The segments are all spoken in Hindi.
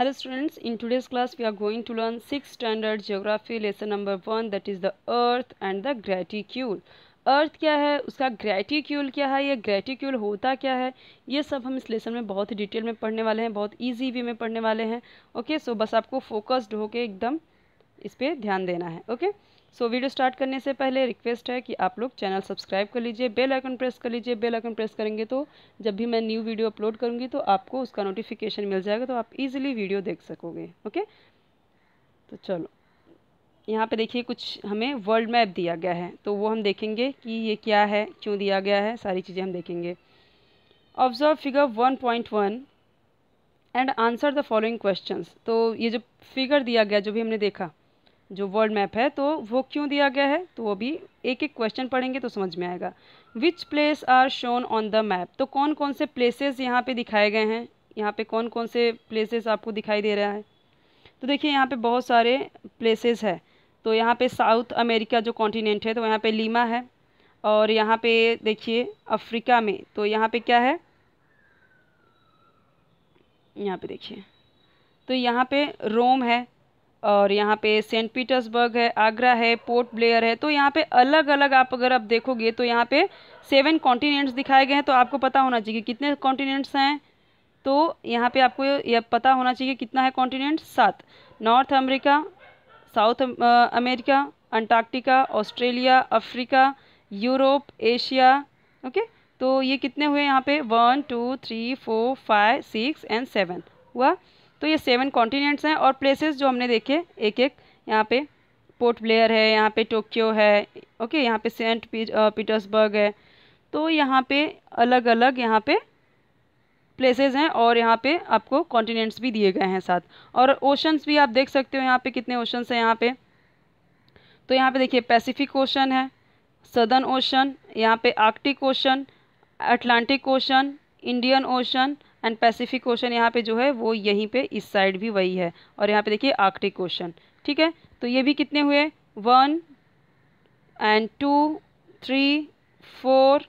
Hello students in today's class we are going to learn six standard geography lesson number one that is the earth and the graticule earth क्या है उसका ग्रेटिक्यूल क्या है या ग्रेटिक्यूल होता क्या है ये सब हम इस लेसन में बहुत ही डिटेल में पढ़ने वाले हैं बहुत ईजी वे में पढ़ने वाले हैं ओके सो बस आपको फोकस्ड होकर एकदम इस पर ध्यान देना है okay okay? So so, video start करने से पहले रिक्वेस्ट है कि आप लोग चैनल सब्सक्राइब कर लीजिए बेल आइकन प्रेस कर लीजिए बेल आइकन प्रेस करेंगे तो जब भी मैं न्यू वीडियो अपलोड करूँगी तो आपको उसका नोटिफिकेशन मिल जाएगा तो आप इजीली वीडियो देख सकोगे ओके तो चलो यहाँ पे देखिए कुछ हमें वर्ल्ड मैप दिया गया है तो वो हम देखेंगे कि ये क्या है क्यों दिया गया है सारी चीज़ें हम देखेंगे observe figure one point one and answer the following questions तो ये जो फिगर दिया गया जो भी हमने देखा जो वर्ल्ड मैप है तो वो क्यों दिया गया है तो वो भी एक एक क्वेश्चन पढ़ेंगे तो समझ में आएगा which place are shown on the map तो कौन कौन से प्लेसेस यहाँ पे दिखाए गए हैं यहाँ पे कौन कौन से प्लेसेस आपको दिखाई दे रहा है तो देखिए यहाँ पे बहुत सारे तो प्लेसेस है तो यहाँ पे साउथ अमेरिका जो कॉन्टीनेंट है तो यहाँ पर लीमा है और यहाँ पर देखिए अफ्रीका में तो यहाँ पर क्या है यहाँ पर देखिए तो यहाँ पर रोम है और यहाँ पे सेंट पीटर्सबर्ग है आगरा है पोर्ट ब्लेयर है तो यहाँ पे अलग अलग आप अगर आप देखोगे तो यहाँ पे सेवन कॉन्टिनेंट्स दिखाए गए हैं तो आपको पता होना चाहिए कितने कॉन्टिनेंट्स हैं तो यहाँ पे आपको यह पता होना चाहिए कितना है कॉन्टिनेंट सात North America South America Antarctica Australia Africa Europe Asia okay तो ये कितने हुए यहाँ पे one two three four five six and seven हुआ तो ये सेवन कॉन्टिनेंट्स हैं और प्लेसेस जो हमने देखे एक एक यहाँ पे पोर्ट ब्लेयर है यहाँ पे टोक्यो है ओके यहाँ पे सेंट पीटर्सबर्ग है तो यहाँ पे अलग अलग यहाँ पे प्लेसेस हैं और यहाँ पे आपको कॉन्टिनेंट्स भी दिए गए हैं साथ और ओशंस भी आप देख सकते हो यहाँ पे कितने ओशंस हैं यहाँ पे तो यहाँ पे देखिए पैसिफिक ओशन है सदर्न ओशन यहाँ पे Arctic Ocean Atlantic Ocean Indian Ocean and Pacific Ocean यहाँ पे जो है वो यहीं पे इस साइड भी वही है और यहाँ पे देखिए आर्कटिक ओशन ठीक है तो ये भी कितने हुए one and two three four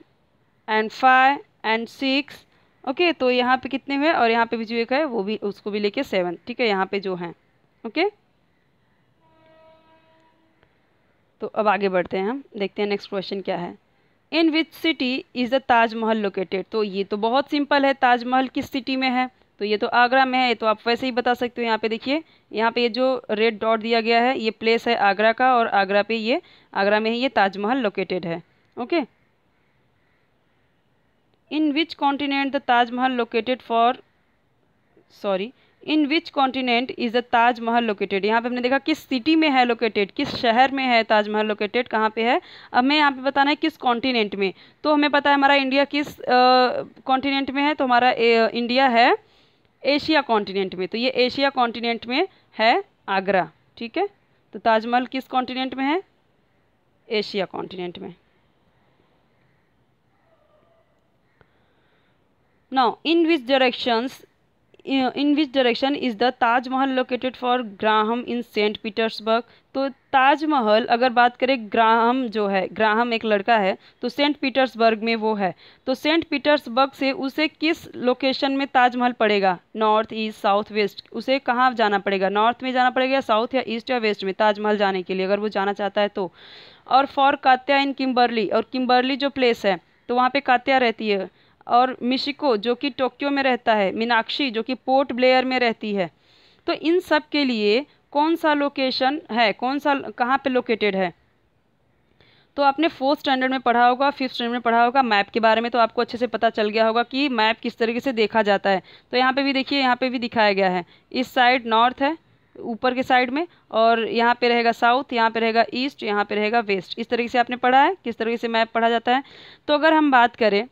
and five and six okay तो यहाँ पे कितने हुए और यहाँ पे भी जो एक है वो भी उसको भी लेके सेवन ठीक है यहाँ पे जो है ओके okay? तो अब आगे बढ़ते हैं हम देखते हैं नेक्स्ट क्वेश्चन क्या है in which city is the Taj Mahal located तो ये तो बहुत सिंपल है ताजमहल किस सिटी में है तो ये तो आगरा में है ये तो आप वैसे ही बता सकते हो यहाँ पे देखिए यहाँ पे ये जो रेड डॉट दिया गया है ये प्लेस है आगरा का और आगरा पे ये आगरा में ही ये ताजमहल लोकेटेड है okay in which continent the Taj Mahal located for sorry in which continent is the Taj Mahal located यहाँ पे हमने देखा किस सिटी में है लोकेटेड किस शहर में है ताजमहल लोकेटेड कहाँ पे है अब हमें यहाँ पे बताना है किस कॉन्टिनेंट में तो हमें पता है हमारा इंडिया किस कॉन्टिनेंट में है तो हमारा इंडिया है एशिया कॉन्टिनेंट में तो ये एशिया कॉन्टिनेंट में है आगरा ठीक है तो ताजमहल किस कॉन्टिनेंट में है एशिया कॉन्टिनेंट में now in which directions in which direction is the Taj Mahal located for Graham in Saint Petersburg तो ताजमहल अगर बात करें ग्राहम जो है ग्राहम एक लड़का है तो सेंट पीटर्सबर्ग में वो है तो सेंट पीटर्सबर्ग से उसे किस लोकेशन में ताजमहल पड़ेगा नॉर्थ ईस्ट साउथ वेस्ट उसे कहाँ जाना पड़ेगा नॉर्थ में जाना पड़ेगा साउथ या ईस्ट या वेस्ट में ताजमहल जाने के लिए अगर वो जाना चाहता है तो और फॉर कात्या इन किम्बर्ली और किम्बर्ली जो प्लेस है तो वहाँ पर कात्या रहती है और मिशिको जो कि टोक्यो में रहता है मीनाक्षी जो कि पोर्ट ब्लेयर में रहती है तो इन सब के लिए कौन सा लोकेशन है कौन सा कहाँ पे लोकेटेड है तो आपने फोर्थ स्टैंडर्ड में पढ़ा होगा फिफ्थ स्टैंडर्ड में पढ़ा होगा मैप के बारे में तो आपको अच्छे से पता चल गया होगा कि मैप किस तरीके से देखा जाता है तो यहाँ पे भी देखिए यहाँ पे भी दिखाया गया है इस साइड नॉर्थ है ऊपर के साइड में और यहाँ पे रहेगा साउथ यहाँ पे रहेगा ईस्ट यहाँ पे रहेगा वेस्ट इस तरीके से आपने पढ़ा है किस तरीके से मैप पढ़ा जाता है तो अगर हम बात करें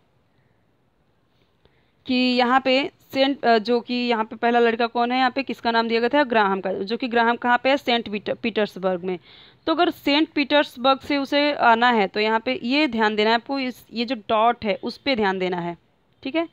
कि यहाँ पे सेंट जो कि यहाँ पे पहला लड़का कौन है यहाँ पे किसका नाम दिया गया था ग्राहम का जो कि ग्राहम कहाँ पे है सेंट पीटर्सबर्ग में तो अगर सेंट पीटर्सबर्ग से उसे आना है तो यहाँ पे ये ध्यान देना है आपको इस ये जो डॉट है उस पर ध्यान देना है ठीक है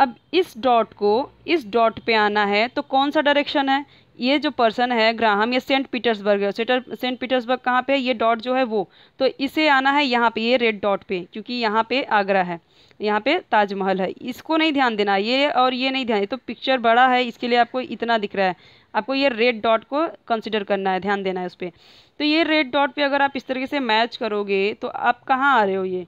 अब इस डॉट को इस डॉट पे आना है तो कौन सा डायरेक्शन है ये जो पर्सन है ग्राहम ये सेंट पीटर्सबर्ग है सेटर सेंट पीटर्सबर्ग कहाँ पे है ये डॉट जो है वो तो इसे आना है यहाँ पे ये रेड डॉट पे क्योंकि यहाँ पे आगरा है यहाँ पे ताजमहल है इसको नहीं ध्यान देना ये और ये नहीं ध्यान ये तो पिक्चर बड़ा है इसके लिए आपको इतना दिख रहा है आपको ये रेड डॉट को कंसिडर करना है ध्यान देना है उस पर तो ये रेड डॉट पर अगर आप इस तरीके से मैच करोगे तो आप कहाँ आ रहे हो ये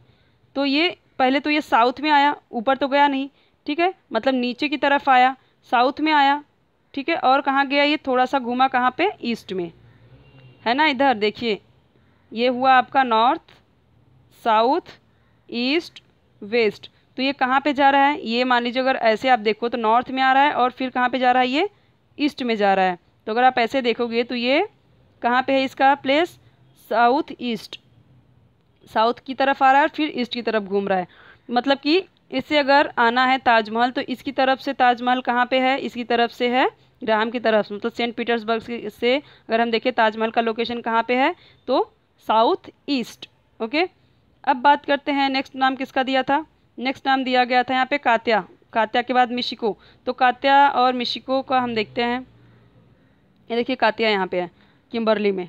तो ये पहले तो ये साउथ में आया ऊपर तो गया नहीं ठीक है मतलब नीचे की तरफ आया साउथ में आया ठीक है और कहाँ गया ये थोड़ा सा घूमा कहाँ पे ईस्ट में है ना इधर देखिए ये हुआ आपका नॉर्थ साउथ ईस्ट वेस्ट तो ये कहाँ पे जा रहा है ये मान लीजिए अगर ऐसे आप देखो तो नॉर्थ में आ रहा है और फिर कहाँ पे जा रहा है ये ईस्ट में जा रहा है तो अगर आप ऐसे देखोगे तो ये कहाँ पे है इसका प्लेस साउथ ईस्ट साउथ की तरफ आ रहा है और फिर ईस्ट की तरफ घूम रहा है मतलब कि इससे अगर आना है ताजमहल तो इसकी तरफ से ताजमहल कहाँ पे है इसकी तरफ से है ग्राम की तरफ मतलब सेंट पीटर्सबर्ग से अगर हम देखें ताजमहल का लोकेशन कहाँ पे है तो साउथ ईस्ट ओके अब बात करते हैं नेक्स्ट नाम किसका दिया था नेक्स्ट नाम दिया गया था यहाँ पे कात्या कात्या के बाद मिशिको तो कात्या और मिशिको का हम देखते हैं ये देखिए कात्या यहाँ पर है किम्बरली में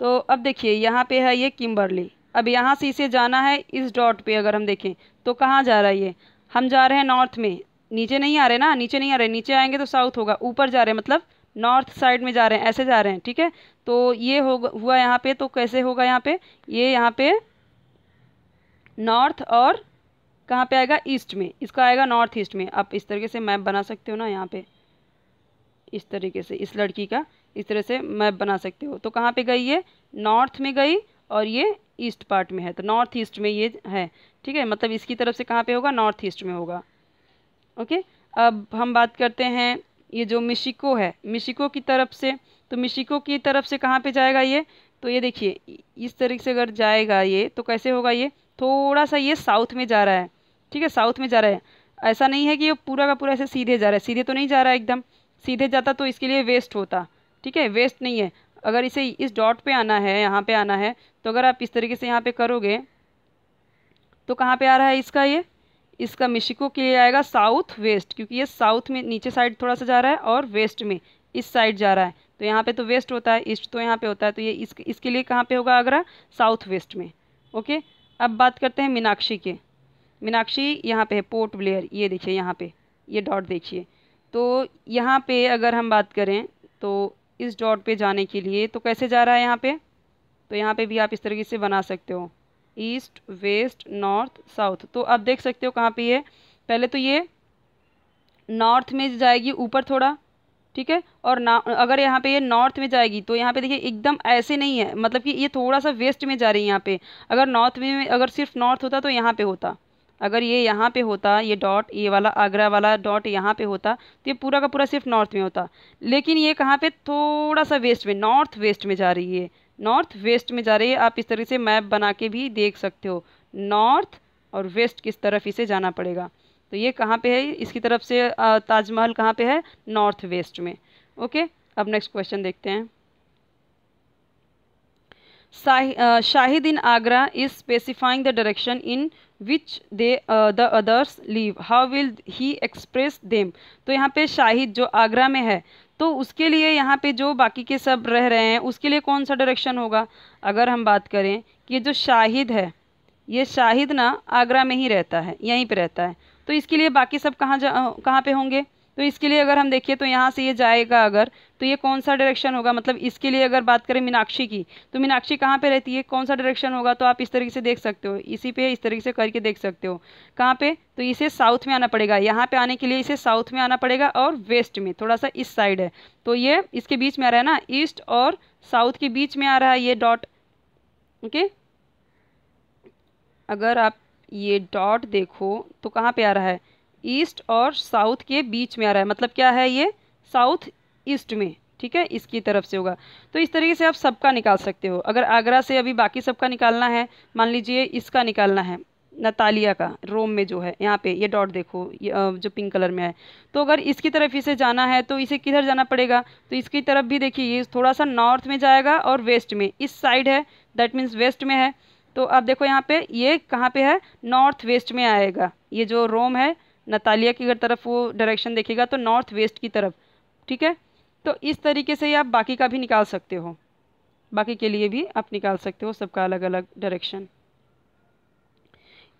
तो अब देखिए यहाँ पर है ये किम्बरली अब यहाँ से इसे जाना है इस डॉट पे अगर हम देखें तो कहाँ जा रहा है ये हम जा रहे हैं नॉर्थ में नीचे नहीं आ रहे ना नीचे नहीं आ रहे नीचे आएंगे तो साउथ होगा ऊपर जा रहे हैं मतलब नॉर्थ साइड में जा रहे हैं ऐसे जा रहे हैं ठीक है तो ये हो हुआ यहाँ पे तो कैसे होगा यहाँ पे ये यहाँ पे नॉर्थ और कहाँ पे आएगा ईस्ट में इसका आएगा नॉर्थ ईस्ट में आप इस तरीके से मैप बना सकते हो ना यहाँ पे इस तरीके से इस लड़की का इस तरह से मैप बना सकते हो तो कहाँ पे गई ये नॉर्थ में गई और ये ईस्ट पार्ट में है तो नॉर्थ ईस्ट में ये है ठीक है मतलब इसकी तरफ से कहाँ पे होगा नॉर्थ ईस्ट में होगा ओके अब हम बात करते हैं ये जो मिशिको है मिशिको की तरफ से तो मिशिको की तरफ से कहाँ पे जाएगा ये तो ये देखिए इस तरीके से अगर जाएगा ये तो कैसे होगा ये थोड़ा सा ये साउथ में जा रहा है ठीक है साउथ में जा रहा है ऐसा नहीं है कि ये पूरा का पूरा ऐसे सीधे जा रहा है सीधे तो नहीं जा रहा है एकदम सीधे जाता तो इसके लिए वेस्ट होता ठीक है वेस्ट नहीं है अगर इसे इस डॉट पे आना है यहाँ पे आना है तो अगर आप इस तरीके से यहाँ पे करोगे तो कहाँ पे आ रहा है इसका ये इसका मिशिको के लिए आएगा साउथ वेस्ट क्योंकि ये साउथ में नीचे साइड थोड़ा सा जा रहा है और वेस्ट में इस साइड जा रहा है तो यहाँ पे तो वेस्ट होता है ईस्ट तो यहाँ पे होता है तो ये इस, इसके लिए कहाँ पे होगा आगरा साउथ वेस्ट में ओके अब बात करते हैं मीनाक्षी के मीनाक्षी यहाँ पे है पोर्ट ब्लेयर ये देखिए यहाँ पे ये डॉट देखिए तो यहाँ पे अगर हम बात करें तो इस डॉट पे जाने के लिए तो कैसे जा रहा है यहाँ पर तो यहाँ पे भी आप इस तरीके से बना सकते हो ईस्ट वेस्ट नॉर्थ साउथ तो आप देख सकते हो कहाँ पे ये पहले तो ये नॉर्थ में जाएगी ऊपर थोड़ा ठीक है और ना अगर यहाँ पे ये नॉर्थ में जाएगी तो यहाँ पे देखिए एकदम ऐसे नहीं है मतलब कि ये थोड़ा सा वेस्ट में जा रही है यहाँ पे अगर नॉर्थ में अगर सिर्फ नॉर्थ होता तो यहाँ पे होता अगर ये यहाँ पे होता ये डॉट ये वाला आगरा वाला डॉट यहाँ पे होता तो ये पूरा का पूरा सिर्फ नॉर्थ में होता लेकिन ये कहाँ पे थोड़ा सा वेस्ट में नॉर्थ वेस्ट में जा रही है नॉर्थ वेस्ट में जा रही है आप इस तरह से मैप बना के भी देख सकते हो नॉर्थ और वेस्ट किस तरफ इसे जाना पड़ेगा तो ये कहाँ पे है इसकी तरफ से ताजमहल कहाँ पे है नॉर्थ वेस्ट में ओके अब नेक्स्ट क्वेश्चन देखते हैं Shahid in Agra is specifying the direction in which they the others leave how will he express them तो यहाँ पे शाहिद जो आगरा में है तो उसके लिए यहाँ पे जो बाकी के सब रह रहे हैं उसके लिए कौन सा डायरेक्शन होगा अगर हम बात करें कि जो शाहिद है ये शाहिद ना आगरा में ही रहता है यहीं पे रहता है तो इसके लिए बाकी सब कहाँ जा कहाँ पर होंगे तो इसके लिए अगर हम देखिए तो यहाँ से ये जाएगा अगर तो ये कौन सा डायरेक्शन होगा मतलब इसके लिए अगर बात करें मीनाक्षी की तो मीनाक्षी कहाँ पे रहती है कौन सा डायरेक्शन होगा तो आप इस तरीके से देख सकते हो इसी पे इस तरीके से करके देख सकते हो कहाँ पे तो इसे साउथ में आना पड़ेगा यहाँ पे आने के लिए इसे साउथ में आना पड़ेगा और वेस्ट में थोड़ा सा इस साइड है तो ये इसके बीच में आ रहा है ना ईस्ट और साउथ के बीच में आ रहा है ये डॉट ओके अगर आप ये डॉट देखो तो कहाँ पे आ रहा है ईस्ट और साउथ के बीच में आ रहा है मतलब क्या है ये साउथ ईस्ट में ठीक है इसकी तरफ से होगा तो इस तरीके से आप सबका निकाल सकते हो अगर आगरा से अभी बाकी सबका निकालना है मान लीजिए इसका निकालना है नतालिया का रोम में जो है यहाँ पे ये डॉट देखो ये जो पिंक कलर में है तो अगर इसकी तरफ इसे जाना है तो इसे किधर जाना पड़ेगा तो इसकी तरफ भी देखिए ये थोड़ा सा नॉर्थ में जाएगा और वेस्ट में इस साइड है दैट मीन्स वेस्ट में है तो आप देखो यहाँ पे ये कहाँ पे है नॉर्थ वेस्ट में आएगा ये जो रोम है नतालिया की अगर तरफ वो डायरेक्शन देखेगा तो नॉर्थ वेस्ट की तरफ ठीक है तो इस तरीके से ही आप बाकी का भी निकाल सकते हो बाकी के लिए भी आप निकाल सकते हो सबका अलग अलग direction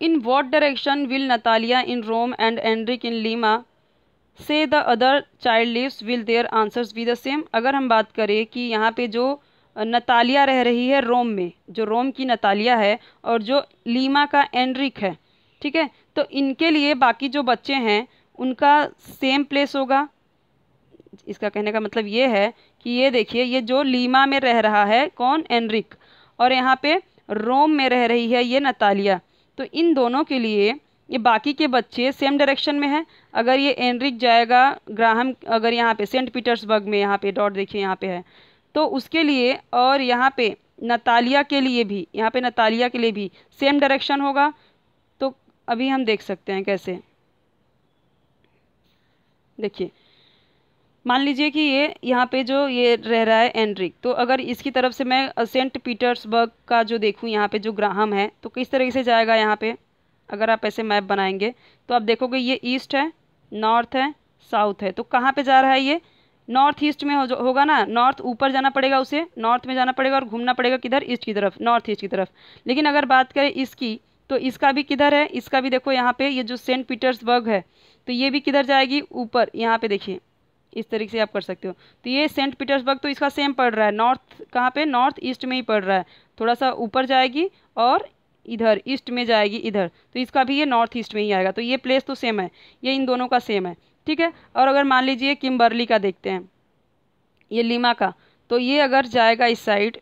in what direction will Natalia in Rome and Andrik in Lima से the other child lives will their answers be the same अगर हम बात करें कि यहाँ पे जो नतालिया रह रही है रोम में जो रोम की नतालिया है और जो लीमा का एंड्रिक है ठीक है तो इनके लिए बाकी जो बच्चे हैं उनका सेम प्लेस होगा इसका कहने का मतलब ये है कि ये देखिए ये जो लीमा में रह रहा है कौन एनरिक और यहाँ पे रोम में रह रही है ये नतालिया तो इन दोनों के लिए ये बाकी के बच्चे सेम डायरेक्शन में हैं अगर ये एनरिक जाएगा ग्राहम अगर यहाँ पे सेंट पीटर्सबर्ग में यहाँ पे डॉट देखिए यहाँ पे है तो उसके लिए और यहाँ पे नतालिया के लिए भी यहाँ पे नतालिया के लिए भी सेम डायरेक्शन होगा अभी हम देख सकते हैं कैसे देखिए मान लीजिए कि ये यहाँ पे जो ये रह रहा है एनरिक तो अगर इसकी तरफ से मैं सेंट पीटर्सबर्ग का जो देखूँ यहाँ पे जो ग्राहम है तो किस तरीके से जाएगा यहाँ पे अगर आप ऐसे मैप बनाएंगे तो आप देखोगे ये ईस्ट है नॉर्थ है साउथ है तो कहाँ पे जा रहा है ये नॉर्थ ईस्ट में हो होगा ना नॉर्थ ऊपर जाना पड़ेगा उसे नॉर्थ में जाना पड़ेगा और घूमना पड़ेगा किधर ईस्ट की तरफ नॉर्थ ईस्ट की तरफ लेकिन अगर बात करें इसकी तो इसका भी किधर है इसका भी देखो यहाँ पे ये जो सेंट पीटर्सबर्ग है तो ये भी किधर जाएगी ऊपर यहाँ पे देखिए इस तरीके से आप कर सकते हो तो ये सेंट पीटर्सबर्ग तो इसका सेम पड़ रहा है नॉर्थ कहाँ पे नॉर्थ ईस्ट में ही पड़ रहा है थोड़ा सा ऊपर जाएगी और इधर ईस्ट में जाएगी इधर तो इसका भी ये नॉर्थ ईस्ट में ही आएगा तो ये प्लेस तो सेम है ये इन दोनों का सेम है ठीक है और अगर मान लीजिए किम्बरली का देखते हैं ये लीमा का तो ये अगर जाएगा इस साइड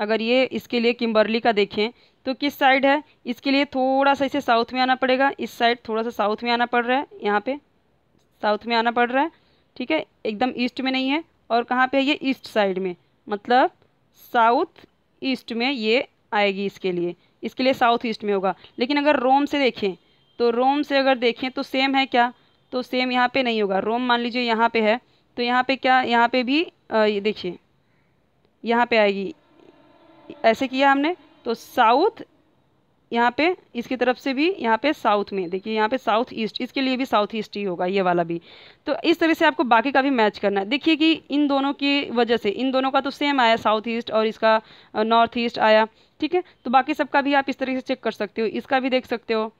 अगर ये इसके लिए किम्बरली का देखें तो किस साइड है इसके लिए थोड़ा सा इसे साउथ में आना पड़ेगा इस साइड थोड़ा सा साउथ में आना पड़ रहा है यहाँ पे साउथ में आना पड़ रहा है ठीक है एकदम ईस्ट में नहीं है और कहाँ पे है ये ईस्ट साइड में मतलब साउथ ईस्ट में ये आएगी इसके लिए इसके लिए साउथ ईस्ट में होगा लेकिन अगर रोम से देखें तो रोम से अगर देखें तो सेम है क्या तो सेम यहाँ पर नहीं होगा रोम मान लीजिए यहाँ पर है तो यहाँ पर क्या यहाँ पर भी ये देखिए यहाँ पर आएगी ऐसे किया हमने तो साउथ यहाँ पे इसकी तरफ से भी यहाँ पे साउथ में देखिए यहाँ पे साउथ ईस्ट इसके लिए भी साउथ ईस्ट ही होगा ये वाला भी तो इस तरह से आपको बाकी का भी मैच करना है देखिए कि इन दोनों की वजह से इन दोनों का तो सेम आया साउथ ईस्ट और इसका नॉर्थ ईस्ट आया ठीक है तो बाकी सबका भी आप इस तरीके से चेक कर सकते हो इसका भी देख सकते हो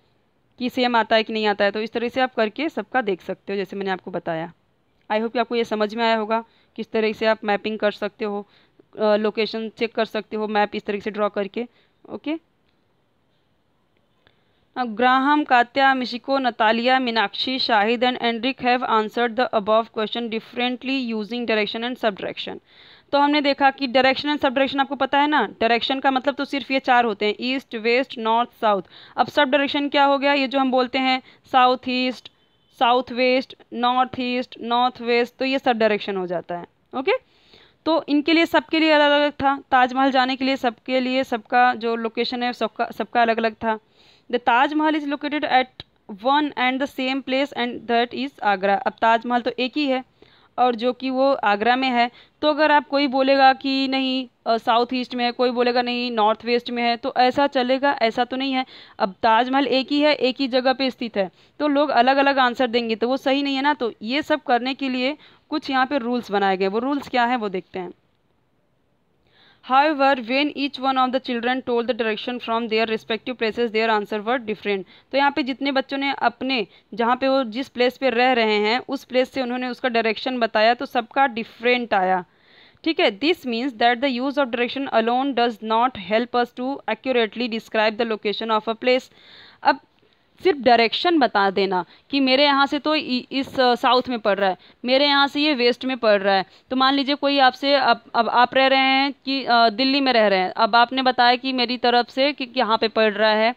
कि सेम आता है कि नहीं आता है तो इस तरह से आप करके सबका देख सकते हो जैसे मैंने आपको बताया आई होप कि आपको ये समझ में आया होगा किस तरह से आप मैपिंग कर सकते हो लोकेशन चेक कर सकते हो मैप इस तरीके से ड्रॉ करके ओके अब Graham Katya Mishiko Natalia Meenakshi Shahid and Andrik have answered the above question differently using direction and sub direction तो हमने देखा कि डायरेक्शन एंड सब डायरेक्शन आपको पता है ना डायरेक्शन का मतलब तो सिर्फ ये चार होते हैं ईस्ट वेस्ट नॉर्थ साउथ अब सब डायरेक्शन क्या हो गया ये जो हम बोलते हैं south east south west north east north west तो ये सब डायरेक्शन हो जाता है ओके okay? तो इनके लिए सबके लिए अलग अलग था ताजमहल जाने के लिए सबके लिए सबका जो लोकेशन है सबका सबका अलग अलग था the Taj Mahal is located at one and the same place and that is Agra अब ताजमहल तो एक ही है और जो कि वो आगरा में है तो अगर आप कोई बोलेगा कि नहीं साउथ ईस्ट में है कोई बोलेगा नहीं नॉर्थ वेस्ट में है तो ऐसा चलेगा ऐसा तो नहीं है अब ताजमहल एक ही है एक ही जगह पे स्थित है तो लोग अलग अलग आंसर देंगे तो वो सही नहीं है ना तो ये सब करने के लिए कुछ यहाँ पे रूल्स बनाए गए वो रूल्स क्या है वो देखते हैं were when each one of the children told the direction from their respective places their answer were different तो यहाँ पे जितने बच्चों ने अपने जहाँ पे वो जिस प्लेस पे रह रहे हैं उस प्लेस से उन्होंने उसका डायरेक्शन बताया तो सबका डिफरेंट आया ठीक है this means that the use of direction alone does not help us to accurately describe the location of a place सिर्फ डायरेक्शन बता देना कि मेरे यहाँ से तो इस साउथ में पड़ रहा है मेरे यहाँ से ये वेस्ट में पड़ रहा है तो मान लीजिए कोई आपसे अब अब आप रह रहे हैं कि दिल्ली में रह रहे हैं अब आपने बताया कि मेरी तरफ से कि यहाँ पे पड़ रहा है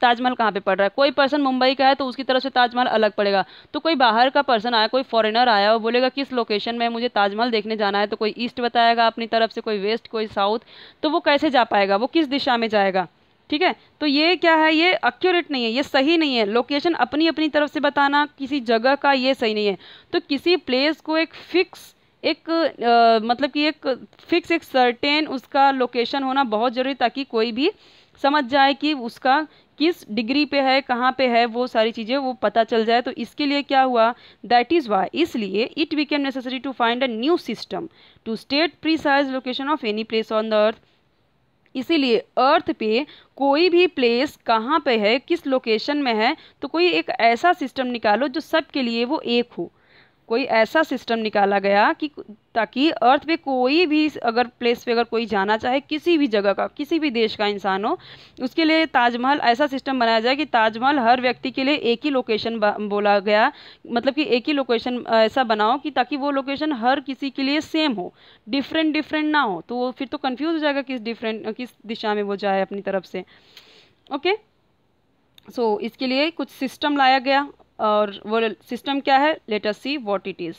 ताजमहल कहाँ पे पड़ रहा है कोई पर्सन मुंबई का है तो उसकी तरफ से ताजमहल अलग पड़ेगा तो कोई बाहर का पर्सन आया कोई फॉरेनर आया वो बोलेगा किस लोकेशन में मुझे ताजमहल देखने जाना है तो कोई ईस्ट बताएगा अपनी तरफ से कोई वेस्ट कोई साउथ तो वो कैसे जा पाएगा वो किस दिशा में जाएगा ठीक है तो ये क्या है ये एक्यूरेट नहीं है ये सही नहीं है लोकेशन अपनी अपनी तरफ से बताना किसी जगह का ये सही नहीं है तो किसी प्लेस को एक फिक्स एक आ, मतलब कि एक फिक्स एक सर्टेन उसका लोकेशन होना बहुत ज़रूरी ताकि कोई भी समझ जाए कि उसका किस डिग्री पे है कहाँ पे है वो सारी चीज़ें वो पता चल जाए तो इसके लिए क्या हुआ दैट इज़ वाई इसलिए it we can necessary to find a new system to state precise location of any place on the earth इसीलिए अर्थ पे कोई भी प्लेस कहाँ पे है किस लोकेशन में है तो कोई एक ऐसा सिस्टम निकालो जो सबके लिए वो एक हो कोई ऐसा सिस्टम निकाला गया कि ताकि अर्थ पे कोई भी अगर प्लेस पे अगर कोई जाना चाहे किसी भी जगह का किसी भी देश का इंसान हो उसके लिए ताजमहल ऐसा सिस्टम बनाया जाए कि ताजमहल हर व्यक्ति के लिए एक ही लोकेशन बोला गया मतलब कि एक ही लोकेशन ऐसा बनाओ कि ताकि वो लोकेशन हर किसी के लिए सेम हो डिफरेंट डिफरेंट ना हो तो फिर तो कन्फ्यूज़ हो जाएगा किस डिफरेंट किस दिशा में वो जाए अपनी तरफ से ओके okay? सो so, इसके लिए कुछ सिस्टम लाया गया और वो सिस्टम क्या है us see what it is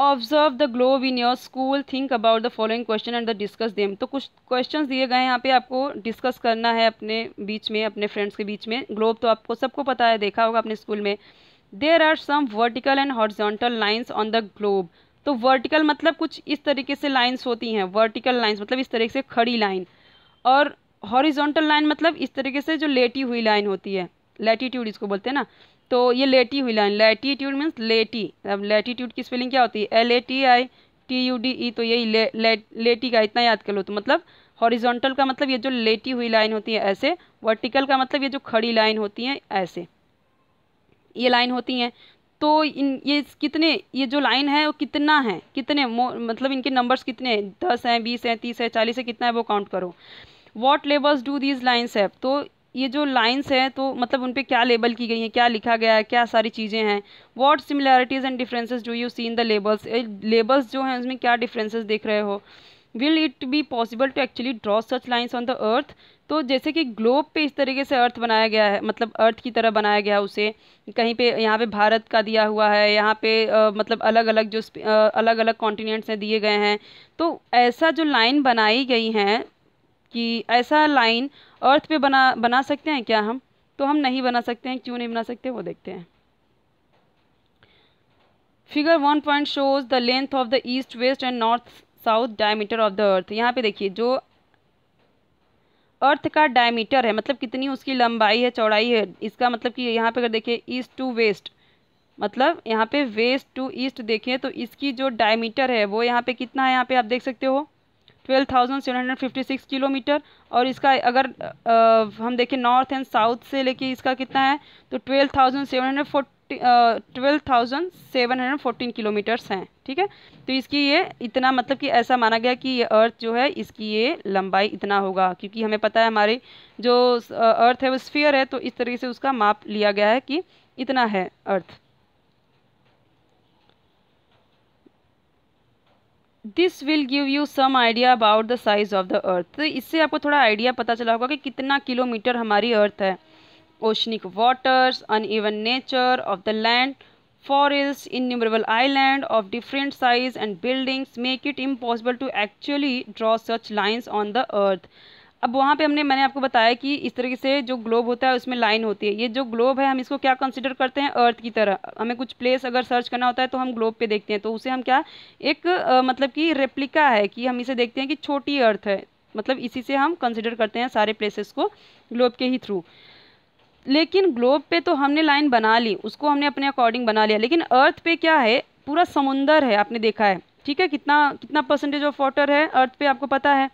observe the globe in your school think about the following question and the discuss them तो कुछ क्वेश्चंस दिए गए हैं यहाँ पे आपको डिस्कस करना है अपने बीच में अपने फ्रेंड्स के बीच में ग्लोब तो आपको सबको पता है देखा होगा अपने स्कूल में there are some vertical and horizontal lines on the globe तो वर्टिकल मतलब कुछ इस तरीके से लाइन्स होती हैं वर्टिकल लाइन्स मतलब इस तरीके से खड़ी लाइन और हॉरिजोंटल लाइन मतलब इस तरीके से जो लेटी हुई लाइन होती है लेटीट्यूड इसको बोलते हैं ना तो ये लेटी हुई लाइन लेटीट्यूड मीन्स लेटी अब लेटीट्यूड की स्पेलिंग क्या होती है L A T I T U D E तो यही ले, ले, लेटी का इतना याद कर लो तो मतलब हॉरिजॉन्टल का मतलब ये जो लेटी हुई लाइन होती है ऐसे वर्टिकल का मतलब ये जो खड़ी लाइन होती है ऐसे ये लाइन होती हैं तो इन ये कितने ये जो लाइन है वो कितना है कितने मतलब इनके नंबर्स कितने हैं दस हैं बीस हैं तीस हैं चालीस है कितना है वो काउंट करो what labels do these lines have तो ये जो लाइंस हैं तो मतलब उन पर क्या लेबल की गई हैं क्या लिखा गया है क्या सारी चीज़ें हैं what similarities and differences do you see in the labels labels जो हैं उसमें क्या डिफरेंसेस देख रहे हो will it be possible to actually draw such lines on the earth तो जैसे कि ग्लोब पे इस तरीके से अर्थ बनाया गया है मतलब अर्थ की तरह बनाया गया है उसे कहीं पे यहाँ पे भारत का दिया हुआ है यहाँ पे आ, मतलब अलग अलग जो आ, अलग अलग कॉन्टिनेंट्स हैं दिए गए हैं तो ऐसा जो लाइन बनाई गई हैं कि ऐसा लाइन अर्थ पे बना बना सकते हैं क्या हम तो हम नहीं बना सकते हैं क्यों नहीं बना सकते वो देखते हैं figure one point shows the length of the east west and north south diameter of the earth यहाँ पे देखिए जो अर्थ का डायमीटर है मतलब कितनी उसकी लंबाई है चौड़ाई है इसका मतलब कि यहाँ पे अगर देखिए ईस्ट टू वेस्ट मतलब यहाँ पे वेस्ट टू ईस्ट देखिए तो इसकी जो डायमीटर है वो यहाँ पे कितना है यहाँ पे आप देख सकते हो twelve thousand seven hundred fifty six kilometre और इसका अगर आ, हम देखें नॉर्थ एंड साउथ से लेके इसका कितना है तो twelve thousand seven hundred forty twelve thousand seven hundred fourteen kilometres हैं ठीक है तो इसकी ये इतना मतलब कि ऐसा माना गया कि ये अर्थ जो है इसकी ये लंबाई इतना होगा क्योंकि हमें पता है हमारे जो अर्थ है वो स्फीयर है तो इस तरीके से उसका माप लिया गया है कि इतना है earth this will give you some idea about the size of the earth इससे आपको थोड़ा आइडिया पता चला होगा कि कितना किलोमीटर हमारी अर्थ है oceanic waters un uneven nature of the land forest इनबल island of different size and buildings make it impossible to actually draw such lines on the earth अब वहाँ पे हमने मैंने आपको बताया कि इस तरीके से जो ग्लोब होता है उसमें लाइन होती है ये जो ग्लोब है हम इसको क्या कंसिडर करते हैं अर्थ की तरह हमें कुछ प्लेस अगर सर्च करना होता है तो हम ग्लोब पे देखते हैं तो उसे हम क्या एक आ, मतलब कि रेप्लिका है कि हम इसे देखते हैं कि छोटी अर्थ है मतलब इसी से हम कंसिडर करते हैं सारे प्लेसेस को ग्लोब के ही थ्रू लेकिन ग्लोब पे तो हमने लाइन बना ली उसको हमने अपने अकॉर्डिंग बना लिया लेकिन अर्थ पे क्या है पूरा समुंदर है आपने देखा है ठीक है कितना कितना परसेंटेज ऑफ वाटर है अर्थ पे आपको पता है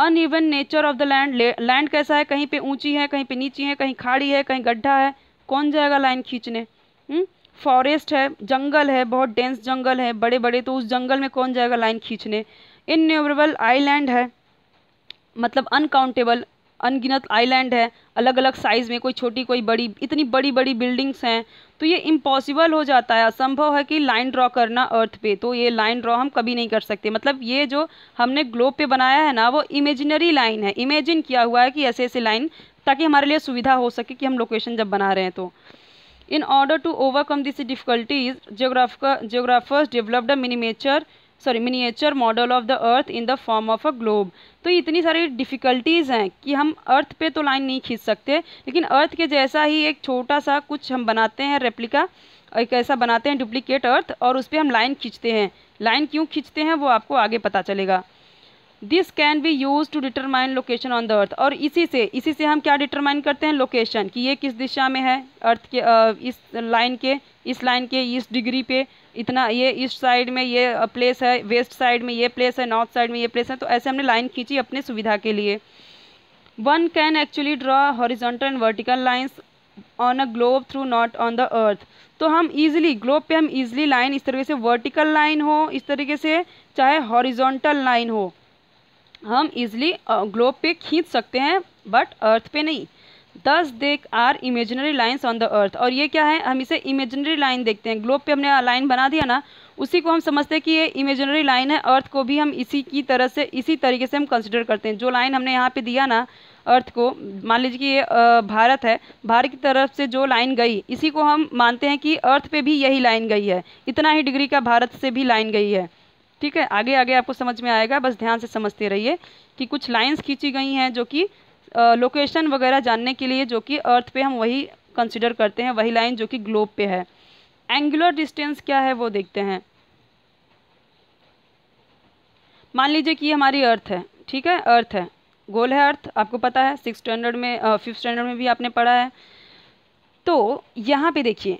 uneven nature of the land land कैसा है कहीं पे ऊंची है कहीं पे नीची है कहीं खाड़ी है कहीं गड्ढा है कौन जाएगा लाइन खींचने फॉरेस्ट हम्म? है जंगल है बहुत डेंस जंगल है बड़े बड़े तो उस जंगल में कौन जाएगा लाइन खींचने इनन्यूमरेबल आईलैंड है मतलब अनकाउंटेबल अनगिनत आईलैंड है अलग अलग साइज़ में कोई छोटी कोई बड़ी इतनी बड़ी बड़ी बिल्डिंग्स हैं तो ये इम्पॉसिबल हो जाता है असंभव है कि लाइन ड्रॉ करना अर्थ पे तो ये लाइन ड्रॉ हम कभी नहीं कर सकते मतलब ये जो हमने ग्लोब पे बनाया है ना वो इमेजिनरी लाइन है इमेजिन किया हुआ है कि ऐसे ऐसे लाइन ताकि हमारे लिए सुविधा हो सके कि हम लोकेशन जब बना रहे हैं तो in order to overcome this difficulties geographer geographers developed a miniature sorry miniature model of the earth in the form of a globe तो इतनी सारी डिफ़िकल्टीज़ हैं कि हम अर्थ पे तो लाइन नहीं खींच सकते लेकिन अर्थ के जैसा ही एक छोटा सा कुछ हम बनाते हैं रेप्लिका एक ऐसा बनाते हैं डुप्लीकेट अर्थ और उस पर हम लाइन खींचते हैं लाइन क्यों खींचते हैं वो आपको आगे पता चलेगा this can be use to determine location on the earth और इसी से इसी से हम क्या डिटरमाइन करते हैं लोकेशन कि ये किस दिशा में है अर्थ के इस लाइन के इस लाइन के इस डिग्री पे इतना ये ईस्ट साइड में ये प्लेस है वेस्ट साइड में ये प्लेस है नॉर्थ साइड में ये प्लेस है तो ऐसे हमने लाइन खींची अपने सुविधा के लिए one can actually draw horizontal and vertical lines on a globe through not on the earth तो हम ईजिली ग्लोब पे हम इजीली लाइन इस तरीके से वर्टिकल लाइन हो इस तरीके से चाहे हॉरिजोंटल लाइन हो हम इजीली ग्लोब पे खींच सकते हैं बट अर्थ पे नहीं दस देख are imaginary lines on the earth और ये क्या है हम इसे इमेजनरी लाइन देखते हैं ग्लोब पे हमने लाइन बना दिया ना उसी को हम समझते हैं कि ये इमेजनरी लाइन है अर्थ को भी हम इसी की तरह से इसी तरीके से हम कंसिडर करते हैं जो लाइन हमने यहाँ पे दिया ना अर्थ को मान लीजिए कि ये भारत है भारत की तरफ से जो लाइन गई इसी को हम मानते हैं कि अर्थ पे भी यही लाइन गई है इतना ही डिग्री का भारत से भी लाइन गई है ठीक है आगे आगे आपको समझ में आएगा बस ध्यान से समझते रहिए कि कुछ लाइंस खींची गई हैं जो कि लोकेशन वगैरह जानने के लिए जो कि अर्थ पे हम वही कंसिडर करते हैं वही लाइन जो कि ग्लोब पे है एंगुलर डिस्टेंस क्या है वो देखते हैं मान लीजिए कि ये हमारी अर्थ है ठीक है अर्थ है गोल है अर्थ आपको पता है सिक्स स्टैंडर्ड में फिफ्थ स्टैंडर्ड में भी आपने पढ़ा है तो यहाँ पे देखिए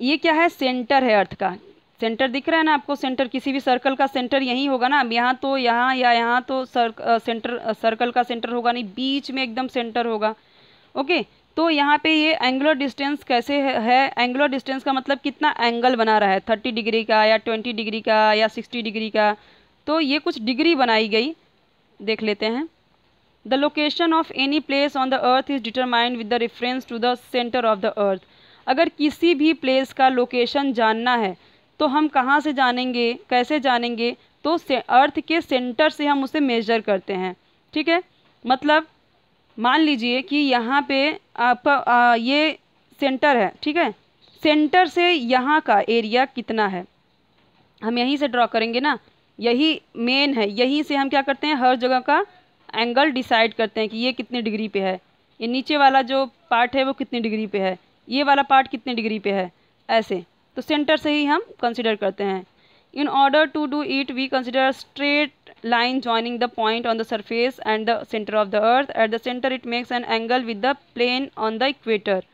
ये क्या है सेंटर है अर्थ का सेंटर दिख रहा है ना आपको सेंटर किसी भी सर्कल का सेंटर यही होगा ना अब यहाँ तो यहाँ या यहाँ तो सर्क सेंटर सर्कल का सेंटर होगा नहीं बीच में एकदम सेंटर होगा ओके तो यहाँ पे ये एंगुलर डिस्टेंस कैसे है एंगुलर डिस्टेंस का मतलब कितना एंगल बना रहा है थर्टी डिग्री का या ट्वेंटी डिग्री का या सिक्सटी डिग्री का तो ये कुछ डिग्री बनाई गई देख लेते हैं the location of any place on the earth is determined with the reference to the centre of the earth अगर किसी भी प्लेस का लोकेशन जानना है तो हम कहाँ से जानेंगे कैसे जानेंगे तो अर्थ के सेंटर से हम उसे मेजर करते हैं ठीक है मतलब मान लीजिए कि यहाँ पे आपका आ, ये सेंटर है ठीक है सेंटर से यहाँ का एरिया कितना है हम यहीं से ड्रॉ करेंगे ना यही मेन है यहीं से हम क्या करते हैं हर जगह का एंगल डिसाइड करते हैं कि ये कितने डिग्री पे है ये नीचे वाला जो पार्ट है वो कितने डिग्री पे है ये वाला पार्ट कितने डिग्री पे है ऐसे तो सेंटर से ही हम कंसिडर करते हैं in order to do it we consider straight line joining the point on the surface and the centre of the earth at the centre it makes an angle with the plane on the equator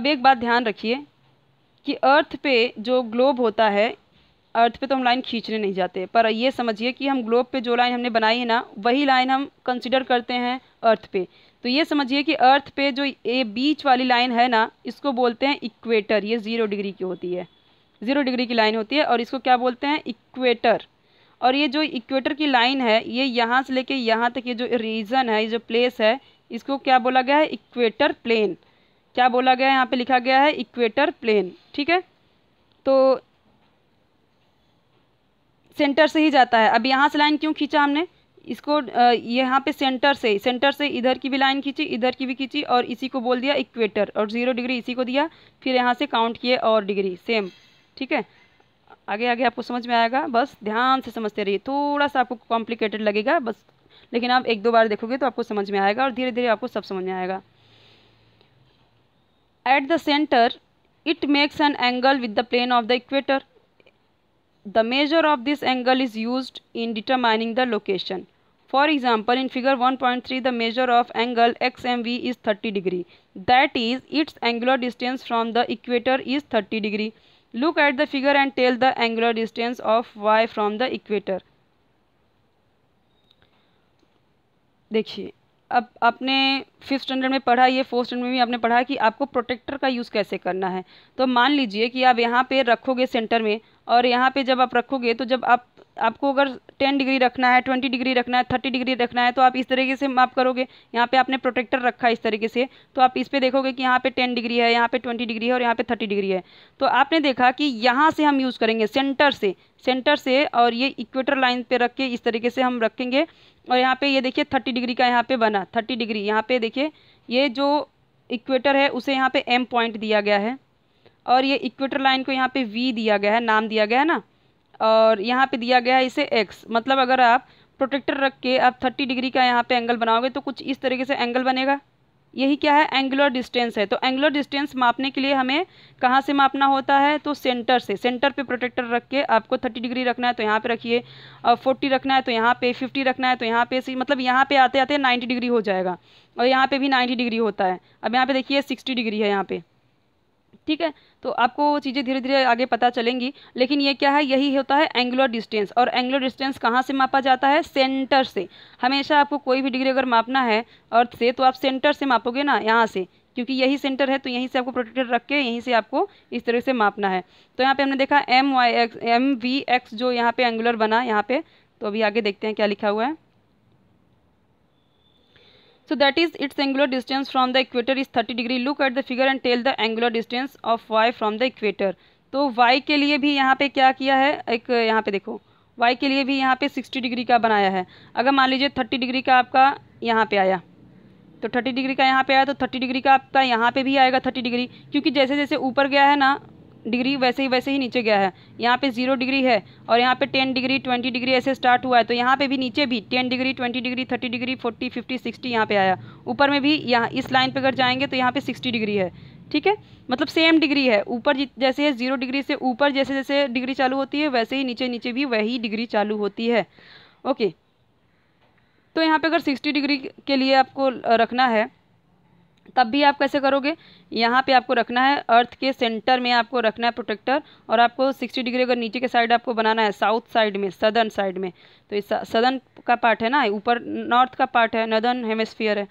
अब एक बात ध्यान रखिए कि अर्थ पे जो ग्लोब होता है अर्थ पे तो हम लाइन खींचने नहीं जाते पर ये समझिए कि हम ग्लोब पे जो लाइन हमने बनाई है ना वही लाइन हम कंसिडर करते हैं अर्थ पे तो ये समझिए कि अर्थ पे जो ये बीच वाली लाइन है ना इसको बोलते हैं इक्वेटर ये ज़ीरो डिग्री की होती है ज़ीरो डिग्री की लाइन होती है और इसको क्या बोलते हैं इक्वेटर और ये जो इक्वेटर की लाइन है ये यहाँ से लेके यहाँ तक ये जो रीजन है ये जो प्लेस है इसको क्या बोला गया है इक्वेटर प्लेन क्या बोला गया है यहाँ पे लिखा गया है इक्वेटर प्लेन ठीक है तो सेंटर से ही जाता है अब यहाँ से लाइन क्यों खींचा हमने इसको यहाँ पे सेंटर से सेंटर से इधर की भी लाइन खींची इधर की भी खींची और इसी को बोल दिया इक्वेटर और ज़ीरो डिग्री इसी को दिया फिर यहाँ से काउंट किए और डिग्री सेम ठीक है आगे आगे आपको समझ में आएगा बस ध्यान से समझते रहिए थोड़ा सा आपको कॉम्प्लिकेटेड लगेगा बस लेकिन आप एक दो बार देखोगे तो आपको समझ में आएगा और धीरे धीरे आपको सब समझ में आएगा at the centre it makes an angle with the plane of the equator The measure of this angle is used in determining the location. For example, in figure 1.3, the measure of angle XMV is 30 degree. That is, its angular distance from the equator is 30 degree. Look at the figure and tell the angular distance of Y from the equator. देखिए अब आपने फिफ्थ स्टैंडर्ड में पढ़ा ये फोर्थ स्टैंडर्ड में भी आपने पढ़ा कि आपको प्रोटेक्टर का यूज़ कैसे करना है तो मान लीजिए कि आप यहाँ पे रखोगे सेंटर में और यहाँ पे जब आप रखोगे तो जब आप आपको अगर टेन डिग्री रखना है ट्वेंटी डिग्री रखना है थर्टी डिग्री रखना है तो आप इस तरीके से माप करोगे यहाँ पे आपने प्रोटेक्टर रखा है इस तरीके से तो आप इस पर देखोगे कि यहाँ पे टेन डिग्री है यहाँ पे ट्वेंटी डिग्री है और यहाँ पे थर्टी डिग्री है तो आपने देखा कि यहाँ से हम यूज़ करेंगे सेंटर से सेंटर से और ये इक्वेटर लाइन पर रख के इस तरीके से हम रखेंगे और यहाँ पे ये देखिए थर्टी डिग्री का यहाँ पे बना थर्टी डिग्री यहाँ पे देखिए ये जो इक्वेटर है उसे यहाँ पे एम पॉइंट दिया गया है और ये इक्वेटर लाइन को यहाँ पे वी दिया गया है नाम दिया गया है ना और यहाँ पे दिया गया है इसे एक्स मतलब अगर आप प्रोटेक्टर रख के आप थर्टी डिग्री का यहाँ पे एंगल बनाओगे तो कुछ इस तरीके से एंगल बनेगा यही क्या है एंगुलर डिस्टेंस है तो एंगुलर डिस्टेंस मापने के लिए हमें कहाँ से मापना होता है तो सेंटर से सेंटर पे प्रोटेक्टर रख के आपको थर्टी डिग्री रखना है तो यहाँ पे रखिए और फोर्टी रखना है तो यहाँ पे फिफ्टी रखना है तो यहाँ पे मतलब यहाँ पे आते आते नाइन्टी डिग्री हो जाएगा और यहाँ पे भी नाइन्टी डिग्री होता है अब यहाँ पे देखिए सिक्सटी डिग्री है यहाँ पे ठीक है तो आपको वो चीज़ें धीरे धीरे आगे पता चलेंगी लेकिन ये क्या है यही होता है एंगुलर डिस्टेंस और एंगुलर डिस्टेंस कहाँ से मापा जाता है सेंटर से हमेशा आपको कोई भी डिग्री अगर मापना है अर्थ से तो आप सेंटर से मापोगे ना यहाँ से क्योंकि यही सेंटर है तो यहीं से आपको प्रोटेक्टर रख के यहीं से आपको इस तरह से मापना है तो यहाँ पे हमने देखा M Y X M V X जो यहाँ पे एंगुलर बना यहाँ पे तो अभी आगे देखते हैं क्या लिखा हुआ है so that is its angular distance from the equator is 30 degree look at the figure and tell the angular distance of y from the equator तो y के लिए भी यहाँ पे क्या किया है एक यहाँ पे देखो y के लिए भी यहाँ पे 60 डिग्री का बनाया है अगर मान लीजिए 30 डिग्री का आपका यहाँ पे आया तो 30 डिग्री का यहाँ पे आया तो 30 डिग्री का आपका यहाँ पे भी आएगा 30 डिग्री क्योंकि जैसे जैसे ऊपर गया है ना डिग्री वैसे ही वैसे ही नीचे गया है यहाँ पे जीरो डिग्री है और यहाँ पे टेन डिग्री ट्वेंटी डिग्री ऐसे स्टार्ट हुआ है तो यहाँ पे भी नीचे भी ten degree twenty degree thirty degree forty fifty sixty यहाँ पे आया ऊपर में भी यहाँ इस लाइन पे अगर जाएंगे तो यहाँ पे सिक्सटी डिग्री है ठीक है मतलब सेम डिग्री है ऊपर जैसे है जीरो डिग्री से ऊपर जैसे जैसे डिग्री चालू होती है वैसे ही नीचे नीचे भी वही डिग्री चालू होती है ओके तो यहाँ पे अगर सिक्सटी डिग्री के लिए आपको रखना है तब भी आप कैसे करोगे यहाँ पे आपको रखना है अर्थ के सेंटर में आपको रखना है प्रोटेक्टर और आपको 60 डिग्री अगर नीचे के साइड आपको बनाना है साउथ साइड में सदर्न साइड में तो इस सदर्न का पार्ट है ना ऊपर नॉर्थ का पार्ट है नदर्न हेमस्फियर है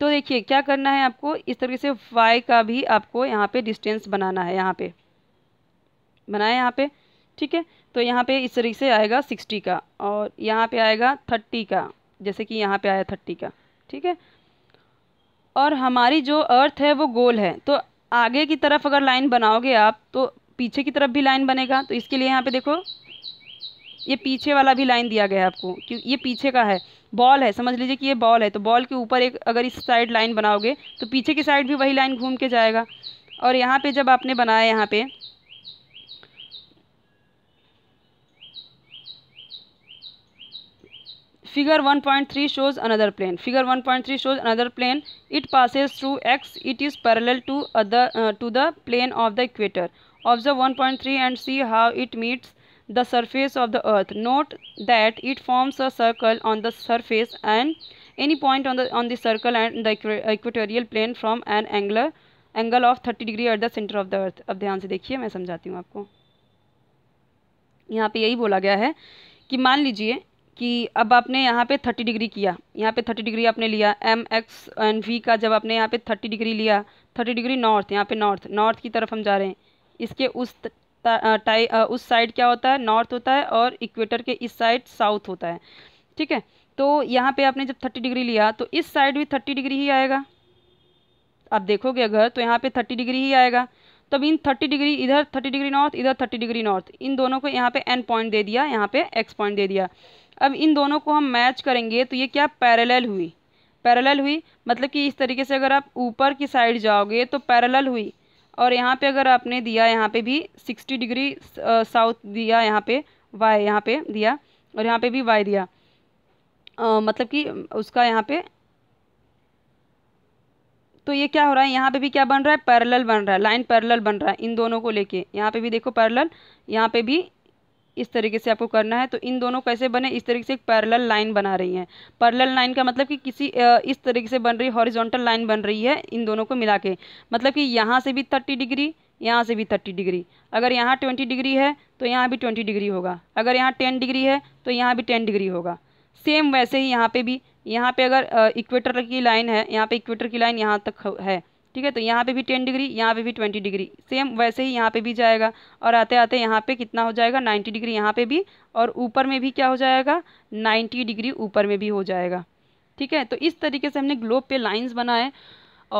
तो देखिए क्या करना है आपको इस तरीके से वाई का भी आपको यहाँ पर डिस्टेंस बनाना है यहाँ पर बनाए यहाँ पर ठीक है तो यहाँ पर इस तरीके से आएगा सिक्सटी का और यहाँ पर आएगा थर्टी का जैसे कि यहाँ पर आया थर्टी का ठीक है और हमारी जो अर्थ है वो गोल है तो आगे की तरफ अगर लाइन बनाओगे आप तो पीछे की तरफ भी लाइन बनेगा तो इसके लिए यहाँ पे देखो ये पीछे वाला भी लाइन दिया गया है आपको क्यों ये पीछे का है बॉल है समझ लीजिए कि ये बॉल है तो बॉल के ऊपर एक अगर इस साइड लाइन बनाओगे तो पीछे की साइड भी वही लाइन घूम के जाएगा और यहाँ पे जब आपने बनाया यहाँ पे figure one point three shows another plane figure one point three shows another plane it passes through X it is parallel to other to the plane of the equator observe one point three and see how it meets the surface of the earth note that it forms a circle on the surface and any point on the on the circle and the equatorial plane from N angler angle of thirty degree at the centre of the earth अब ध्यान से देखिए मैं समझाती हूँ आपको यहाँ पर यही बोला गया है कि मान लीजिए कि अब आपने यहाँ पे थर्टी डिग्री किया यहाँ पे थर्टी डिग्री आपने लिया एम एक्स एन वी का जब आपने यहाँ पे थर्टी डिग्री लिया थर्टी डिग्री नॉर्थ यहाँ पे नॉर्थ नॉर्थ की तरफ हम जा रहे हैं इसके उस टाइ उस साइड क्या होता है नॉर्थ होता है और इक्वेटर के इस साइड साउथ होता है ठीक है तो यहाँ पे आपने जब थर्टी डिग्री लिया तो इस साइड भी थर्टी डिग्री ही आएगा आप देखोगे अगर तो यहाँ पे थर्टी डिग्री ही आएगा तब इन थर्टी डिग्री इधर थर्टी डिग्री नॉर्थ इधर थर्टी डिग्री नॉर्थ इन दोनों को यहाँ पे एन पॉइंट दे दिया यहाँ पे एक्स पॉइंट दे दिया अब इन दोनों को हम मैच करेंगे तो ये क्या पैरेलल हुई पैरेलल हुई मतलब कि इस तरीके से अगर आप ऊपर की साइड जाओगे तो पैरेलल हुई और यहाँ पे अगर आपने दिया यहाँ पे भी सिक्सटी डिग्री साउथ दिया यहाँ पे वाई यहाँ पे दिया और यहाँ पे भी वाई दिया आ, मतलब कि उसका यहाँ पे तो ये क्या हो रहा है यहाँ पे भी क्या बन रहा है पैरेलल बन रहा है लाइन पैरेलल बन रहा है इन दोनों को लेके यहाँ पे भी देखो पैरेलल यहाँ पे भी इस तरीके से आपको करना है तो इन दोनों कैसे बने इस तरीके से एक पैरल लाइन बना रही हैं पैरल लाइन का मतलब कि किसी इस तरीके से बन रही हॉरिजॉन्टल लाइन बन रही है इन दोनों को मिला के मतलब कि यहाँ से भी थर्टी डिग्री यहाँ से भी थर्टी डिग्री अगर यहाँ ट्वेंटी डिग्री है तो यहाँ भी ट्वेंटी डिग्री होगा अगर यहाँ टेन डिग्री है तो यहाँ भी टेन डिग्री होगा सेम वैसे ही यहाँ पे भी यहाँ पे अगर इक्वेटर की लाइन है यहाँ पे इक्वेटर की लाइन यहाँ तक है ठीक है तो यहाँ पे भी टेन डिग्री यहाँ पे भी ट्वेंटी डिग्री सेम वैसे ही यहाँ पे भी जाएगा और आते आते यहाँ पे कितना हो जाएगा नाइन्टी डिग्री यहाँ पे भी और ऊपर में भी क्या हो जाएगा नाइन्टी डिग्री ऊपर में भी हो जाएगा ठीक है तो इस तरीके से हमने ग्लोब पे लाइन्स बनाए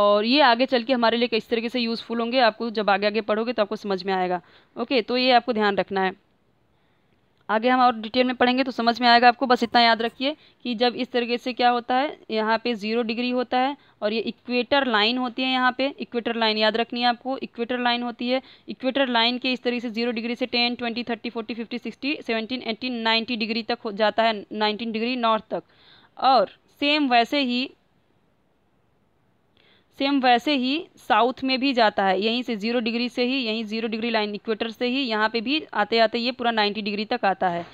और ये आगे चल के हमारे लिए किस तरीके से यूज़फुल होंगे आपको जब आगे आगे पढ़ोगे तो आपको समझ में आएगा ओके तो ये आपको ध्यान रखना है आगे हम और डिटेल में पढ़ेंगे तो समझ में आएगा आपको बस इतना याद रखिए कि जब इस तरीके से क्या होता है यहाँ पे ज़ीरो डिग्री होता है और ये इक्वेटर लाइन होती है यहाँ पे इक्वेटर लाइन याद रखनी है आपको इक्वेटर लाइन होती है इक्वेटर लाइन के इस तरीके से जीरो डिग्री से ten twenty thirty forty fifty sixty seventeen eighteen ninety degree तक हो जाता है नाइनटीन डिग्री नॉर्थ तक और सेम वैसे ही सेम वैसे ही साउथ में भी जाता है यहीं से ज़ीरो डिग्री से ही यहीं ज़ीरो डिग्री लाइन इक्वेटर से ही यहाँ पे भी आते आते ये पूरा नाइन्टी डिग्री तक आता है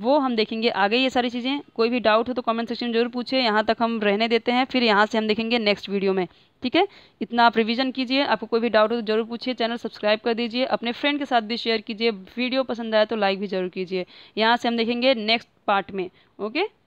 वो हम देखेंगे आगे ये सारी चीज़ें कोई भी डाउट हो तो कमेंट सेक्शन में जरूर पूछे यहाँ तक हम रहने देते हैं फिर यहाँ से हम देखेंगे नेक्स्ट वीडियो में ठीक है इतना आप रिविजन कीजिए आपको कोई भी डाउट हो तो जरूर पूछिए चैनल सब्सक्राइब कर दीजिए अपने फ्रेंड के साथ भी शेयर कीजिए वीडियो पसंद आया तो लाइक भी जरूर कीजिए यहाँ से हम देखेंगे नेक्स्ट पार्ट में ओके